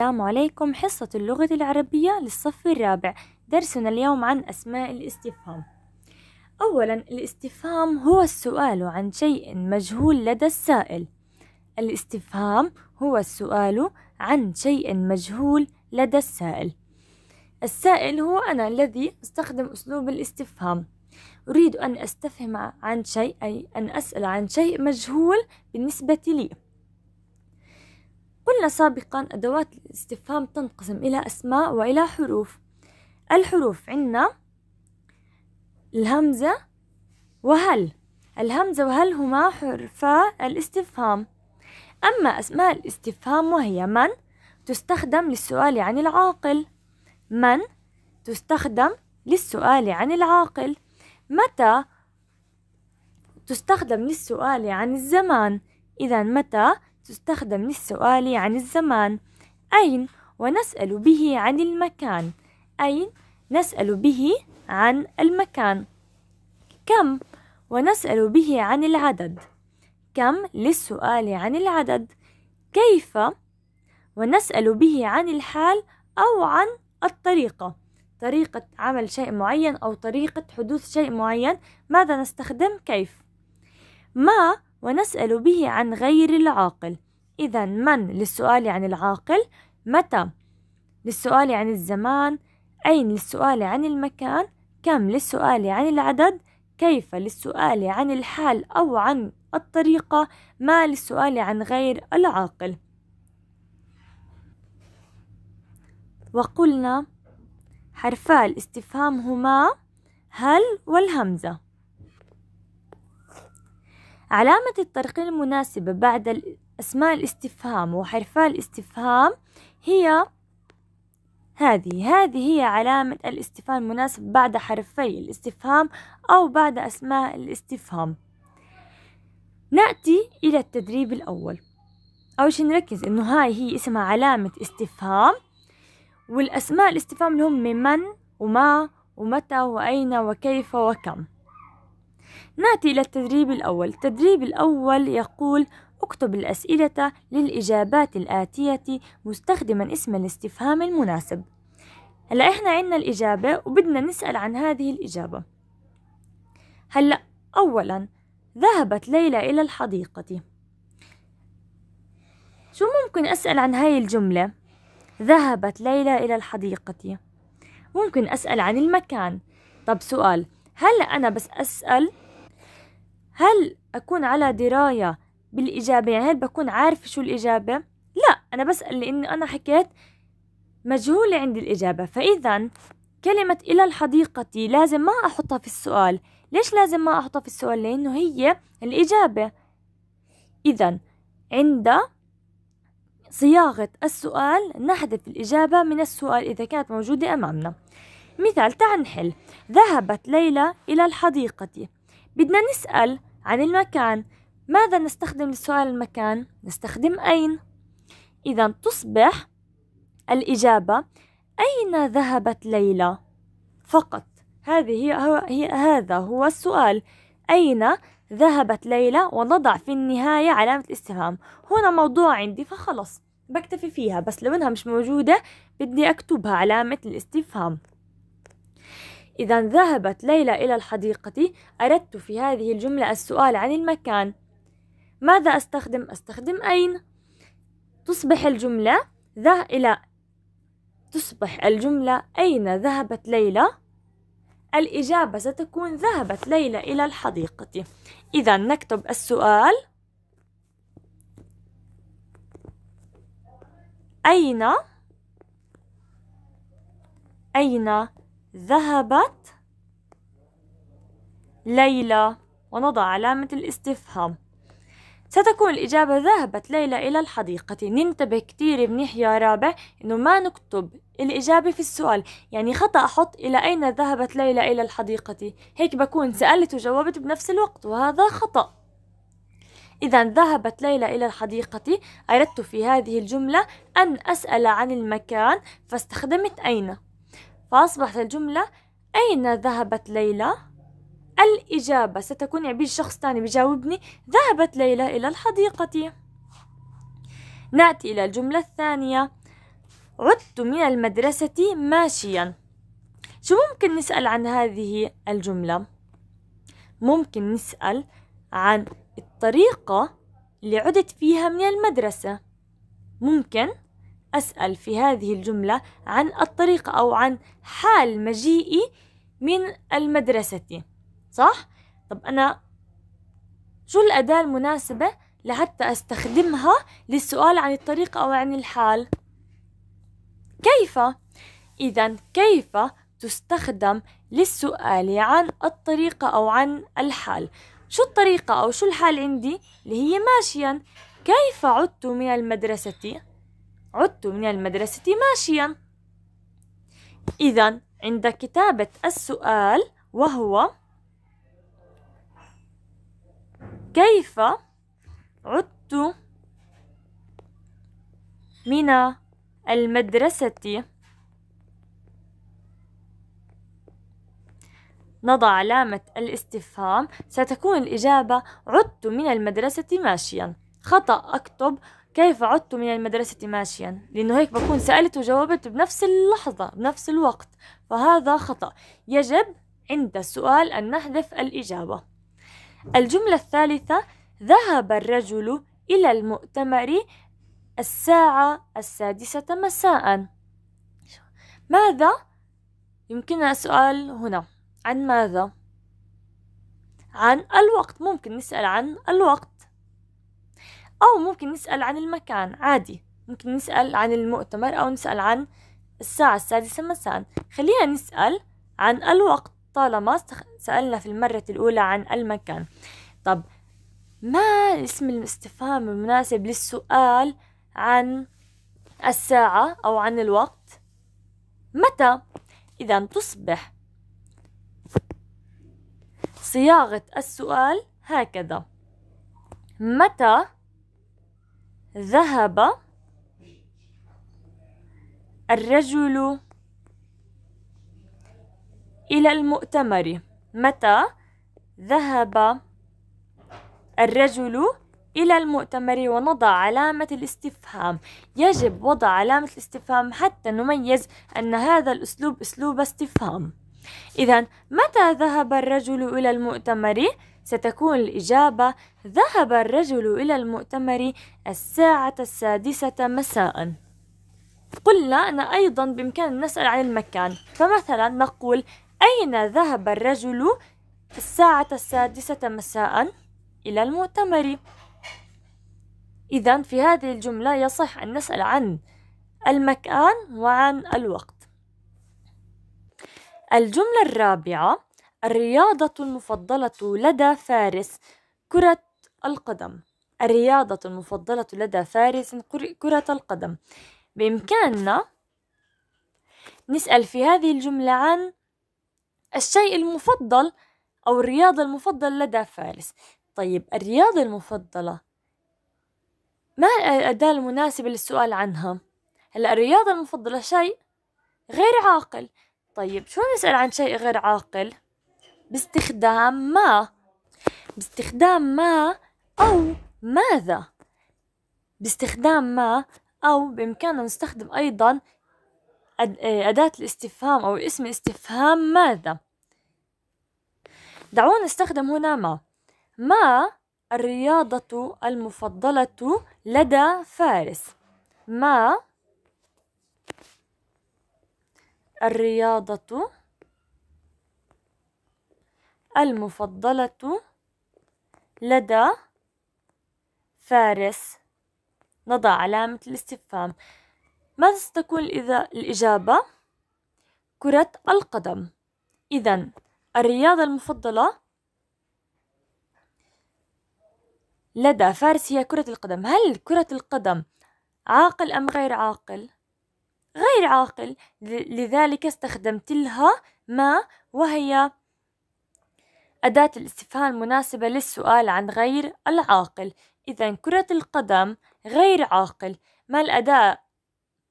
السلام عليكم حصة اللغة العربية للصف الرابع درسنا اليوم عن أسماء الاستفهام أولا الاستفهام هو السؤال عن شيء مجهول لدى السائل الاستفهام هو السؤال عن شيء مجهول لدى السائل السائل هو أنا الذي أستخدم أسلوب الاستفهام أريد أن أستفهم عن شيء أي أن أسأل عن شيء مجهول بالنسبة لي قلنا سابقا أدوات الاستفهام تنقسم إلى أسماء وإلى حروف الحروف عندنا الهمزة وهل الهمزة وهل هما حرفا الاستفهام أما أسماء الاستفهام وهي من تستخدم للسؤال عن العاقل من تستخدم للسؤال عن العاقل متى تستخدم للسؤال عن الزمان إذا متى تستخدم للسؤال عن الزمان أين ونسأل به عن المكان أين نسأل به عن المكان كم ونسأل به عن العدد كم للسؤال عن العدد كيف ونسأل به عن الحال أو عن الطريقة طريقة عمل شيء معين أو طريقة حدوث شيء معين ماذا نستخدم كيف ما ونسأل به عن غير العاقل إذا من للسؤال عن العاقل متى للسؤال عن الزمان أين للسؤال عن المكان كم للسؤال عن العدد كيف للسؤال عن الحال أو عن الطريقة ما للسؤال عن غير العاقل وقلنا حرفا الاستفهام هما هل والهمزة علامة الترقيم المناسبة بعد أسماء الاستفهام وحرفاء الاستفهام هي هذه هذه هي علامة الاستفهام المناسب بعد حرفي الاستفهام أو بعد أسماء الاستفهام نأتي إلى التدريب الأول أول شي نركز إنه هاي هي اسمها علامة استفهام والأسماء الاستفهام اللي هم من وما ومتى وأين وكيف وكم نأتي إلى التدريب الأول التدريب الأول يقول اكتب الأسئلة للإجابات الآتية مستخدما اسم الاستفهام المناسب هلا إحنا عنا الإجابة وبدنا نسأل عن هذه الإجابة هلا أولا ذهبت ليلى إلى الحديقة شو ممكن أسأل عن هاي الجملة؟ ذهبت ليلى إلى الحديقة ممكن أسأل عن المكان طب سؤال هلأ أنا بس أسأل هل أكون على دراية بالإجابة يعني هل بكون عارفة شو الإجابة؟ لا أنا بسأل لأني أنا حكيت مجهولة عندي الإجابة فإذا كلمة إلى الحديقة لازم ما أحطها في السؤال ليش لازم ما أحطها في السؤال؟ لأنه هي الإجابة إذا عند صياغة السؤال نحذف الإجابة من السؤال إذا كانت موجودة أمامنا مثال تعال نحل ذهبت ليلى إلى الحديقة بدنا نسأل عن المكان ماذا نستخدم لسؤال المكان؟ نستخدم أين؟ إذا تصبح الإجابة أين ذهبت ليلى؟ فقط هذه هي, هي هذا هو السؤال أين ذهبت ليلى ونضع في النهاية علامة الاستفهام هنا موضوع عندي فخلص بكتفي فيها بس لو انها مش موجودة بدي اكتبها علامة الاستفهام إذا ذهبت ليلى إلى الحديقة أردت في هذه الجملة السؤال عن المكان ماذا أستخدم؟ أستخدم أين؟ تصبح الجملة ذه إلى تصبح الجملة أين ذهبت ليلى؟ الإجابة ستكون ذهبت ليلى إلى الحديقة إذا نكتب السؤال أين أين ذهبت ليلى ونضع علامة الاستفهام ستكون الإجابة ذهبت ليلى إلى الحديقة ننتبه كتير منيح يا رابع إنه ما نكتب الإجابة في السؤال يعني خطأ أحط إلى أين ذهبت ليلى إلى الحديقة هيك بكون سألت وجاوبت بنفس الوقت وهذا خطأ إذا ذهبت ليلى إلى الحديقة أردت في هذه الجملة أن أسأل عن المكان فاستخدمت أين فأصبحت الجملة أين ذهبت ليلى؟ الإجابة ستكون عبير يعني شخص تاني بجاوبني ذهبت ليلى إلى الحديقة نأتي إلى الجملة الثانية عدت من المدرسة ماشيا شو ممكن نسأل عن هذه الجملة؟ ممكن نسأل عن الطريقة اللي عدت فيها من المدرسة ممكن أسأل في هذه الجملة عن الطريق أو عن حال مجيئي من المدرسة صح؟ طب أنا شو الأداة المناسبة لحتى أستخدمها للسؤال عن الطريق أو عن الحال؟ كيف؟ إذا كيف تستخدم للسؤال عن الطريقة أو عن الحال؟ شو الطريقة أو شو الحال عندي اللي هي ماشيا؟ كيف عدت من المدرسة؟ عدت من المدرسة ماشيا إذا عند كتابة السؤال وهو كيف عدت من المدرسة نضع علامة الاستفهام ستكون الإجابة عدت من المدرسة ماشيا خطأ أكتب كيف عدت من المدرسة ماشيا لأنه هيك بكون سألت وجاوبت بنفس اللحظة بنفس الوقت فهذا خطأ يجب عند السؤال أن نحذف الإجابة الجملة الثالثة ذهب الرجل إلى المؤتمر الساعة السادسة مساء ماذا يمكننا السؤال هنا عن ماذا عن الوقت ممكن نسأل عن الوقت أو ممكن نسأل عن المكان عادي ممكن نسأل عن المؤتمر أو نسأل عن الساعة السادسة مساء خلينا نسأل عن الوقت طالما سألنا في المرة الأولى عن المكان طب ما اسم الاستفهام المناسب للسؤال عن الساعة أو عن الوقت متى إذا تصبح صياغة السؤال هكذا متى ذهب الرجل إلى المؤتمر متى ذهب الرجل إلى المؤتمر ونضع علامة الاستفهام يجب وضع علامة الاستفهام حتى نميز أن هذا الأسلوب أسلوب استفهام إذا متى ذهب الرجل إلى المؤتمر؟ ستكون الإجابة ذهب الرجل إلى المؤتمر الساعة السادسة مساء قلنا أن أيضا بإمكاننا نسأل عن المكان فمثلا نقول أين ذهب الرجل الساعة السادسة مساء إلى المؤتمر إذا في هذه الجملة يصح أن نسأل عن المكان وعن الوقت الجملة الرابعة الرياضة المفضلة لدى فارس كرة القدم الرياضة المفضلة لدى فارس كرة القدم بإمكاننا نسأل في هذه الجملة عن الشيء المفضل أو الرياضة المفضلة لدى فارس طيب الرياضة المفضلة ما الأداة المناسبة للسؤال عنها؟ هلا الرياضة المفضلة شيء غير عاقل طيب شو نسأل عن شيء غير عاقل؟ باستخدام ما باستخدام ما أو ماذا باستخدام ما أو بإمكاننا نستخدم أيضا أداة الاستفهام أو اسم الاستفهام ماذا دعونا نستخدم هنا ما ما الرياضة المفضلة لدى فارس ما الرياضة المفضلة لدى فارس نضع علامة الاستفهام ماذا ستكون إذا الإجابة؟ كرة القدم إذا الرياضة المفضلة لدى فارس هي كرة القدم هل كرة القدم عاقل أم غير عاقل؟ غير عاقل لذلك استخدمت لها ما وهي أداة الاستفهام المناسبة للسؤال عن غير العاقل إذا كرة القدم غير عاقل ما الأداة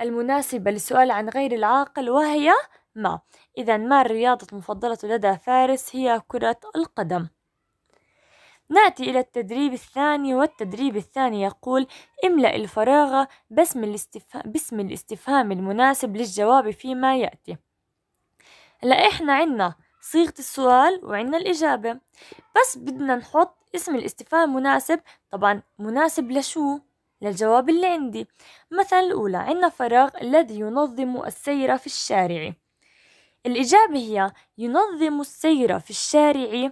المناسبة للسؤال عن غير العاقل وهي ما إذا ما الرياضة المفضلة لدى فارس هي كرة القدم نأتي إلى التدريب الثاني والتدريب الثاني يقول املأ الفراغ باسم, الاستفهام, باسم الاستفهام المناسب للجواب فيما يأتي لا إحنا عنا صيغة السؤال وعندنا الإجابة بس بدنا نحط اسم الاستفهام مناسب طبعا مناسب لشو؟ للجواب اللي عندي مثلا الأولى عندنا فراغ الذي ينظم السير في الشارع الإجابة هي ينظم السير في الشارع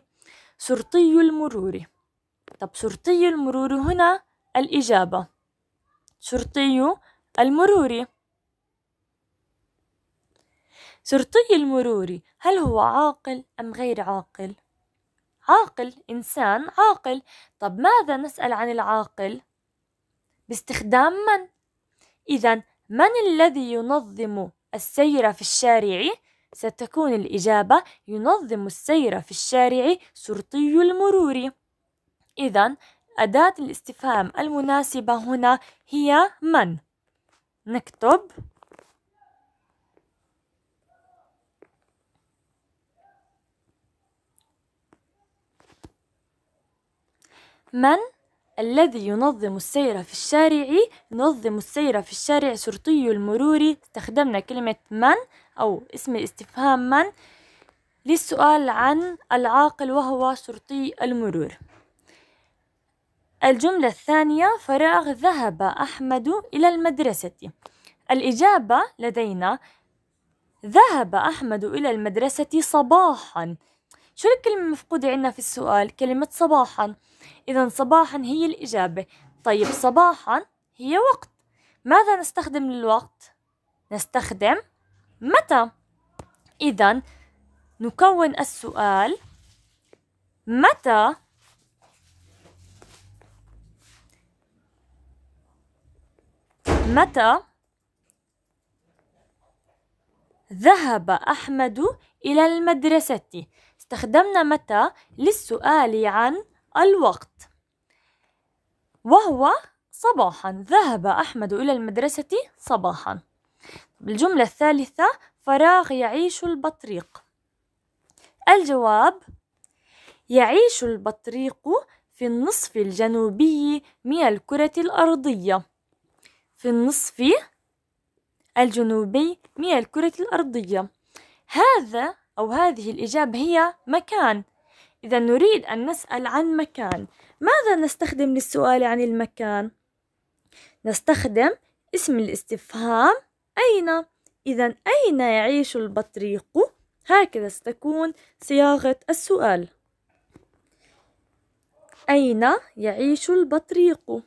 شرطي المرور طب شرطي المرور هنا الإجابة شرطي المرور شرطي المروري هل هو عاقل أم غير عاقل؟ عاقل إنسان عاقل طب ماذا نسأل عن العاقل؟ باستخدام من؟ إذا من الذي ينظم السير في الشارع؟ ستكون الإجابة ينظم السير في الشارع شرطي المرور إذا أداة الاستفهام المناسبة هنا هي من نكتب من الذي ينظم السير في الشارع ينظم السير في الشارع شرطي المرور استخدمنا كلمة من أو اسم الاستفهام من للسؤال عن العاقل وهو شرطي المرور الجملة الثانية فراغ ذهب أحمد إلى المدرسة الإجابة لدينا ذهب أحمد إلى المدرسة صباحا شو الكلمة المفقودة عندنا في السؤال كلمة صباحا إذا صباحا هي الإجابة طيب صباحا هي وقت ماذا نستخدم للوقت؟ نستخدم متى إذا نكون السؤال متى متى ذهب أحمد إلى المدرسة استخدمنا متى للسؤال عن الوقت وهو صباحا ذهب أحمد إلى المدرسة صباحا الجملة الثالثة فراغ يعيش البطريق الجواب يعيش البطريق في النصف الجنوبي من الكرة الأرضية في النصف الجنوبي من الكرة الأرضية هذا أو هذه الإجابة هي مكان إذا نريد أن نسأل عن مكان ماذا نستخدم للسؤال عن المكان؟ نستخدم اسم الاستفهام أين؟ إذا أين يعيش البطريق؟ هكذا ستكون صياغة السؤال أين يعيش البطريق؟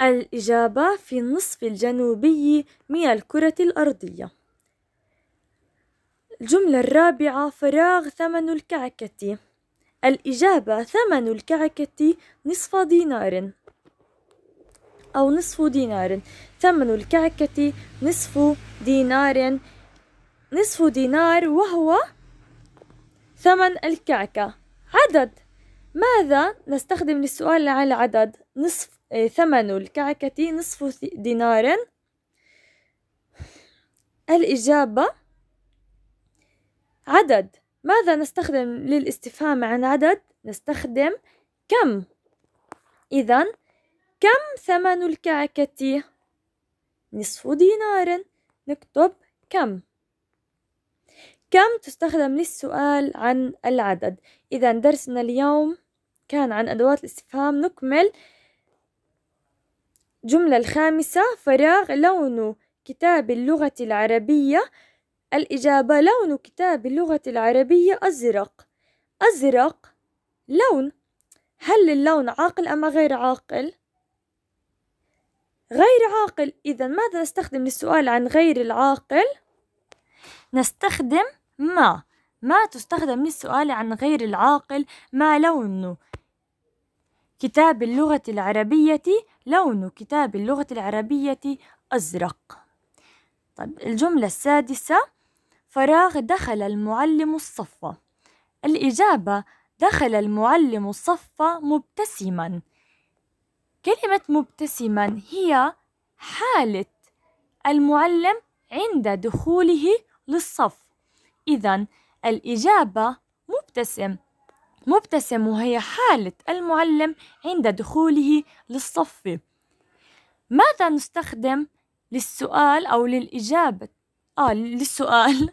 الإجابة في النصف الجنوبي من الكرة الأرضية الجملة الرابعة فراغ ثمن الكعكة الإجابة ثمن الكعكة نصف دينار أو نصف دينار ثمن الكعكة نصف دينار نصف دينار وهو ثمن الكعكة عدد ماذا نستخدم للسؤال على عدد نصف إيه، ثمن الكعكة نصف دينار الإجابة عدد ماذا نستخدم للاستفهام عن عدد نستخدم كم إذا كم ثمن الكعكة نصف دينار نكتب كم كم تستخدم للسؤال عن العدد إذا درسنا اليوم كان عن أدوات الاستفهام نكمل جملة الخامسة فراغ لون كتاب اللغة العربية الإجابة لون كتاب اللغة العربية أزرق أزرق لون هل اللون عاقل أم غير عاقل؟ غير عاقل إذا ماذا نستخدم للسؤال عن غير العاقل؟ نستخدم ما ما تستخدم للسؤال عن غير العاقل ما لونه كتاب اللغة العربية لون كتاب اللغة العربية أزرق طيب الجملة السادسة فراغ دخل المعلم الصف الإجابة دخل المعلم الصف مبتسما كلمة مبتسما هي حالة المعلم عند دخوله للصف إذا الإجابة مبتسم مبتسم وهي حالة المعلم عند دخوله للصف ماذا نستخدم للسؤال أو للإجابة آه للسؤال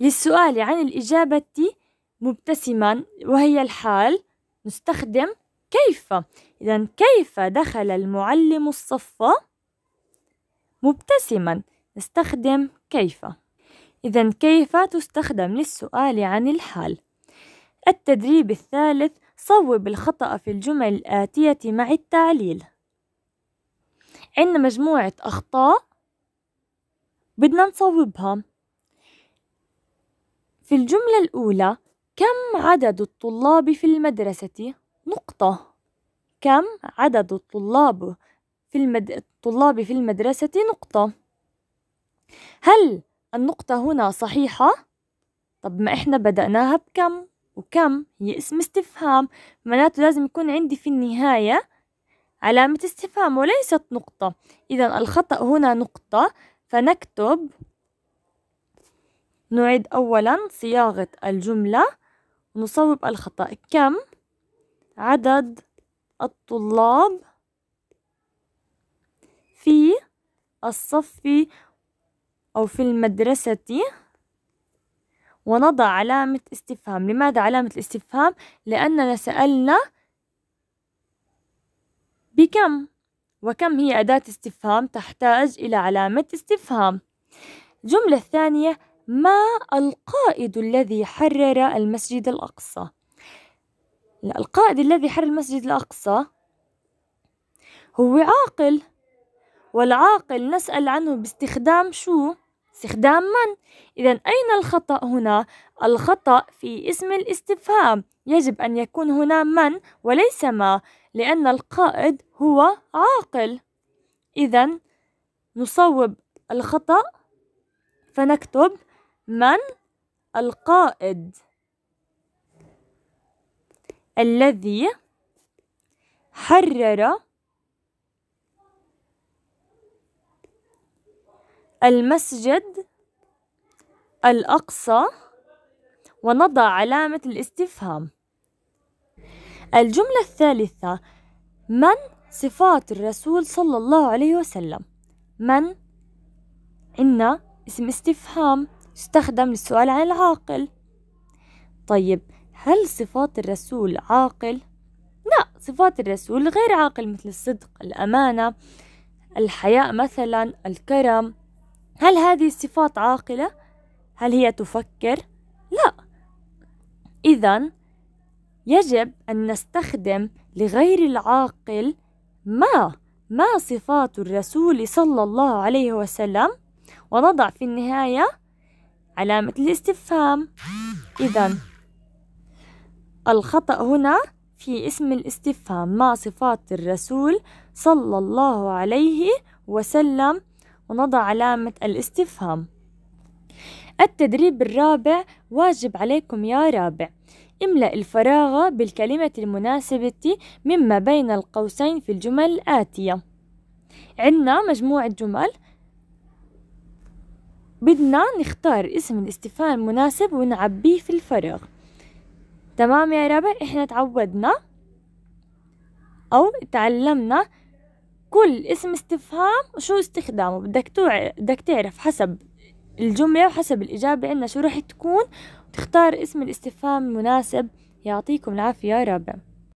للسؤال عن الإجابة مبتسما وهي الحال نستخدم كيف إذا كيف دخل المعلم الصف مبتسما نستخدم كيف إذا كيف تستخدم للسؤال عن الحال التدريب الثالث صوب الخطأ في الجمل الآتية مع التعليل عندنا مجموعة أخطاء بدنا نصوبها في الجملة الأولى كم عدد الطلاب في المدرسة؟ نقطة كم عدد الطلاب في المد... الطلاب في المدرسة نقطة هل النقطة هنا صحيحة؟ طب ما إحنا بدأناها بكم وكم هي اسم استفهام معناته لازم يكون عندي في النهاية علامة استفهام وليست نقطة إذا الخطأ هنا نقطة فنكتب نعيد أولا صياغة الجملة ونصوب الخطأ كم عدد الطلاب في الصف أو في المدرسة ونضع علامة استفهام لماذا علامة الاستفهام؟ لأننا سألنا بكم وكم هي أداة استفهام تحتاج إلى علامة استفهام الجملة الثانية ما القائد الذي حرر المسجد الأقصى القائد الذي حرر المسجد الأقصى هو عاقل والعاقل نسأل عنه باستخدام شو؟ استخدام من؟ إذا أين الخطأ هنا؟ الخطأ في اسم الاستفهام يجب أن يكون هنا من وليس ما لأن القائد هو عاقل إذا نصوب الخطأ فنكتب من القائد الذي حرر المسجد الأقصى ونضع علامة الاستفهام الجملة الثالثة من صفات الرسول صلى الله عليه وسلم من إن اسم استفهام استخدم للسؤال عن العاقل طيب هل صفات الرسول عاقل؟ لا صفات الرسول غير عاقل مثل الصدق الأمانة الحياء مثلا الكرم هل هذه الصفات عاقلة؟ هل هي تفكر؟ لا إذا يجب أن نستخدم لغير العاقل ما ما صفات الرسول صلى الله عليه وسلم ونضع في النهايه علامة الاستفهام إذا الخطأ هنا في اسم الاستفهام مع صفات الرسول صلى الله عليه وسلم ونضع علامة الاستفهام التدريب الرابع واجب عليكم يا رابع املأ الفراغ بالكلمة المناسبة مما بين القوسين في الجمل الآتية عندنا مجموعة جمل بدنا نختار اسم الاستفهام مناسب ونعبيه في الفراغ تمام يا ربع احنا تعودنا او تعلمنا كل اسم استفهام وشو استخدامه بدك توع... بدك تعرف حسب الجملة وحسب الإجابة عنا شو راح تكون وتختار اسم الاستفهام المناسب يعطيكم العافية يا ربع